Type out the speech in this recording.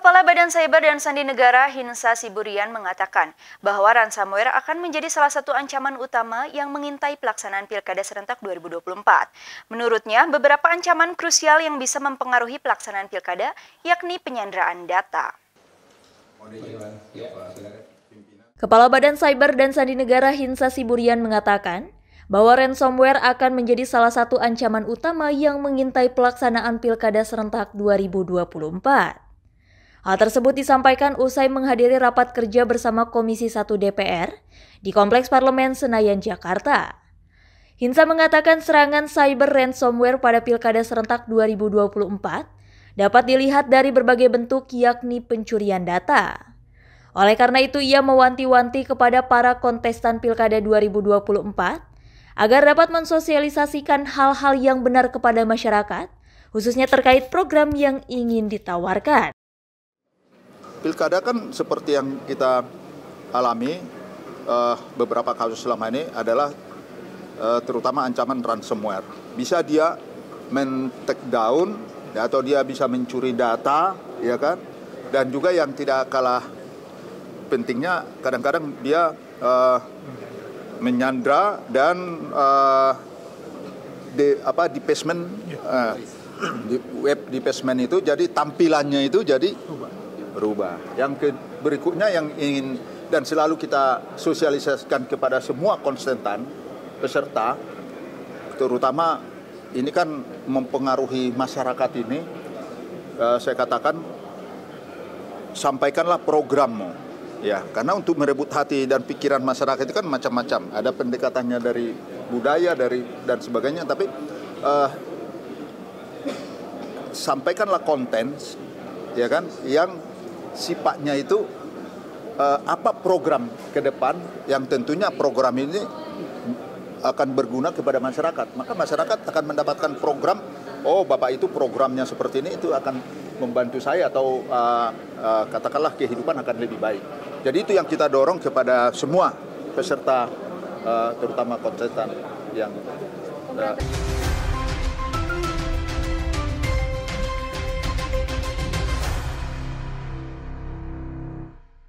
Kepala Badan Cyber dan Sandi Negara Hinsa Siburian mengatakan bahwa ransomware akan menjadi salah satu ancaman utama yang mengintai pelaksanaan Pilkada serentak 2024. Menurutnya, beberapa ancaman krusial yang bisa mempengaruhi pelaksanaan Pilkada yakni penyanderaan data. Kepala Badan Cyber dan Sandi Negara Hinsa Siburian mengatakan, bahwa ransomware akan menjadi salah satu ancaman utama yang mengintai pelaksanaan Pilkada serentak 2024. Hal tersebut disampaikan usai menghadiri rapat kerja bersama Komisi 1 DPR di Kompleks Parlemen Senayan, Jakarta. Hinsa mengatakan serangan cyber ransomware pada Pilkada serentak 2024 dapat dilihat dari berbagai bentuk yakni pencurian data. Oleh karena itu ia mewanti-wanti kepada para kontestan Pilkada 2024 agar dapat mensosialisasikan hal-hal yang benar kepada masyarakat, khususnya terkait program yang ingin ditawarkan. Pilkada kan seperti yang kita alami uh, beberapa kasus selama ini adalah uh, terutama ancaman ransomware. Bisa dia men take down atau dia bisa mencuri data, ya kan? Dan juga yang tidak kalah pentingnya kadang-kadang dia uh, menyandra dan uh, di apa basement uh, di web di basement itu jadi tampilannya itu jadi berubah. Yang ke, berikutnya yang ingin dan selalu kita sosialisasikan kepada semua konsentan peserta, terutama ini kan mempengaruhi masyarakat ini, eh, saya katakan sampaikanlah programmu. Ya, karena untuk merebut hati dan pikiran masyarakat itu kan macam-macam. Ada pendekatannya dari budaya, dari dan sebagainya. Tapi eh, sampaikanlah konten ya kan yang sifatnya itu uh, apa program ke depan yang tentunya program ini akan berguna kepada masyarakat. Maka masyarakat akan mendapatkan program, oh Bapak itu programnya seperti ini, itu akan membantu saya atau uh, uh, katakanlah kehidupan akan lebih baik. Jadi itu yang kita dorong kepada semua peserta, uh, terutama kontestan yang... Uh,